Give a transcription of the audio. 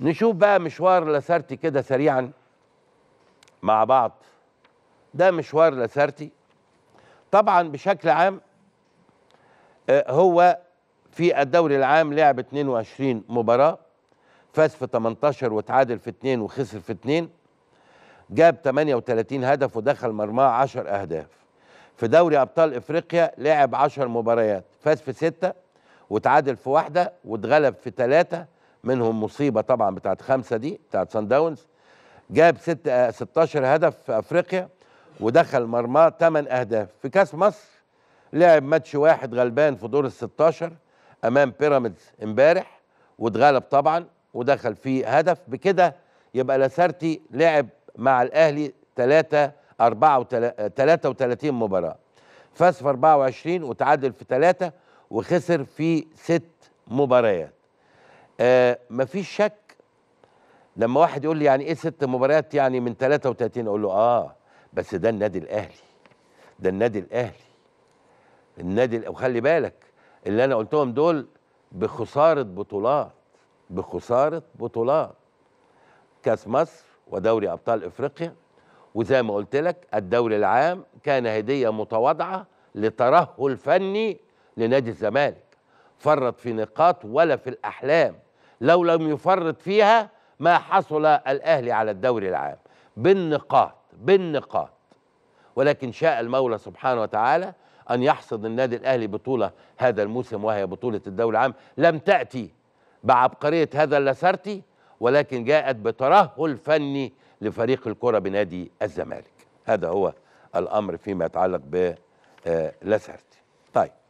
نشوف بقى مشوار لاسارتي كده سريعا مع بعض ده مشوار لاسارتي طبعا بشكل عام آه، هو في الدوري العام لعب 22 مباراه فاز في 18 وتعادل في 2 وخسر في 2 جاب 38 هدف ودخل مرماه 10 اهداف في دوري ابطال افريقيا لعب 10 مباريات فاز في 6 وتعادل في واحده واتغلب في 3 منهم مصيبه طبعا بتاعت خمسه دي بتاعت سان داونز جاب ست 16 آه، هدف في افريقيا ودخل مرماه 8 اهداف في كاس مصر لعب ماتش واحد غلبان في دور ال 16 امام بيراميدز امبارح واتغلب طبعا ودخل فيه هدف بكده يبقى لاسارتي لعب مع الاهلي 3 4 33 مباراه فاز في 24 وتعادل في 3 وخسر في ست مباريات آه مفيش شك لما واحد يقول لي يعني ايه ست مباريات يعني من 33 اقول له اه بس ده النادي الاهلي ده النادي الاهلي النادي وخلي بالك اللي انا قلتهم دول بخساره بطولات بخساره بطولات كاس مصر ودوري ابطال افريقيا وزي ما قلت لك الدوري العام كان هديه متواضعه لترهل فني لنادي الزمالك فرط في نقاط ولا في الاحلام لو لم يفرط فيها ما حصل الأهلي على الدوري العام بالنقاط بالنقاط ولكن شاء المولى سبحانه وتعالى أن يحصد النادي الأهلي بطولة هذا الموسم وهي بطولة الدوري العام لم تأتي بعبقرية هذا اللاسرتي ولكن جاءت بترهل فني لفريق الكرة بنادي الزمالك هذا هو الأمر فيما يتعلق بلاسرتي آه، طيب